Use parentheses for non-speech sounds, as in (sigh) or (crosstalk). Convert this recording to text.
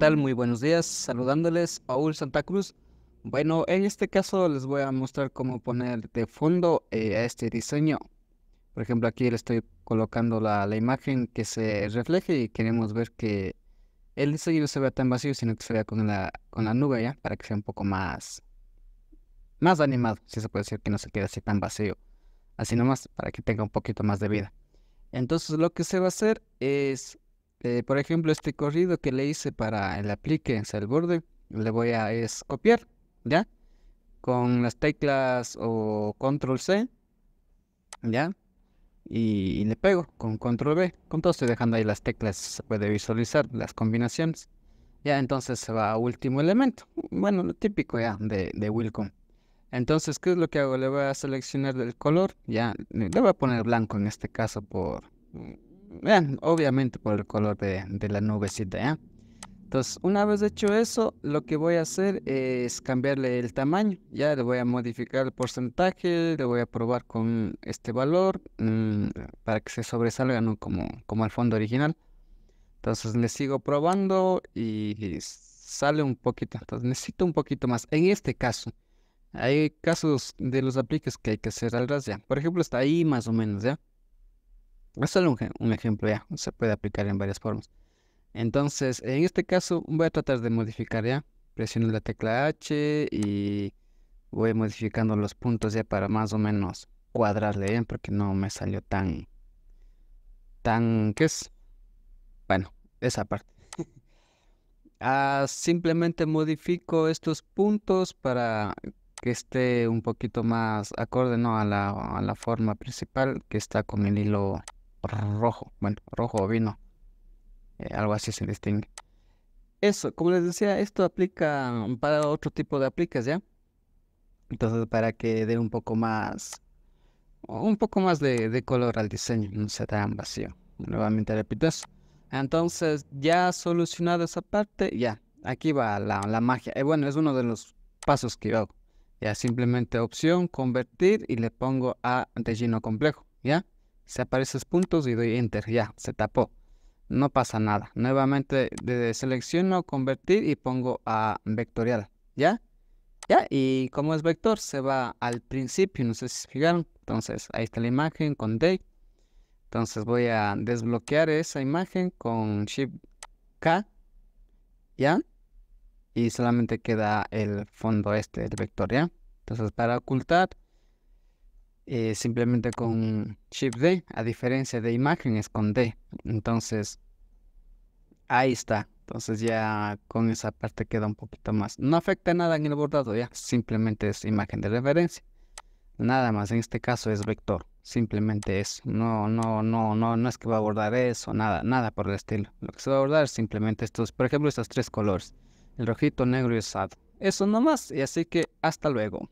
tal? Muy buenos días, saludándoles Paul Santa Cruz. Bueno, en este caso les voy a mostrar cómo poner de fondo eh, a este diseño. Por ejemplo, aquí le estoy colocando la, imagen que se refleje y queremos ver que el diseño no se vea tan vacío, sino que se vea con la, con la nube, ¿ya? Para que sea un poco más, más animado, si se puede decir, que no se quede así tan vacío. Así nomás, para que tenga un poquito más de vida. Entonces lo que se va a hacer es eh, por ejemplo, este corrido que le hice para el aplique en borde, le voy a copiar, ¿ya? Con las teclas o control C, ¿ya? Y, le pego con control B. Con todo estoy dejando ahí las teclas, se puede visualizar las combinaciones. Ya, entonces se va a último elemento. Bueno, lo típico ya de, de Wilcom. Entonces, ¿qué es lo que hago? Le voy a seleccionar el color, ya, le voy a poner blanco en este caso por obviamente por el color de, la nubecita, Entonces, una vez hecho eso, lo que voy a hacer es cambiarle el tamaño. Ya le voy a modificar el porcentaje, le voy a probar con este valor mm, para que se sobresalga ¿no? como, como el fondo original. Entonces, le sigo probando y sale un poquito. Entonces, necesito un poquito más. En este caso, hay casos de los apliques que hay que hacer al ras ya. Por ejemplo, está ahí más o menos, ¿ya? Es solo un, ejemplo, ya, se puede aplicar en varias formas. Entonces, en este caso voy a tratar de modificar ya. Presiono la tecla H y voy modificando los puntos ya para más o menos cuadrarle bien, porque no me salió tan, tan, ¿qué es? Bueno, esa parte. (laughs) Ah, simplemente modifico estos puntos para que esté un poquito más acorde ¿no? a, la, a la forma principal que está con el hilo rojo, bueno, rojo o vino, eh, algo así se distingue. Eso, como les decía, esto aplica para otro tipo de aplicas, ¿ya? Entonces, para que dé un poco más, un poco más de, color al diseño, no sea tan vacío. Nuevamente repito eso. Entonces, ya solucionado esa parte, ya, aquí va la, magia. y eh, bueno, es uno de los pasos que hago. Ya, simplemente opción, convertir y le pongo a relleno complejo, ¿ya? se aparecen puntos y doy enter, ya, se tapó. No pasa nada. Nuevamente selecciono convertir y pongo a vectorial, ¿ya? Ya, y como es vector, se va al principio, no sé si se fijaron. Entonces, ahí está la imagen con day. Entonces voy a desbloquear esa imagen con Shift K, ¿ya? Y solamente queda el fondo este, el vector, ¿ya? Entonces, para ocultar, eh, simplemente con chip D, a diferencia de es con D. Entonces, ahí está. Entonces ya con esa parte queda un poquito más. No afecta nada en el bordado ya, simplemente es imagen de referencia. Nada más, en este caso es vector, simplemente es No, no, no, no, no es que va a bordar eso, nada, nada por el estilo. Lo que se va a bordar es simplemente estos, por ejemplo, estos tres colores. El rojito, negro y sad Eso nomás, y así que hasta luego.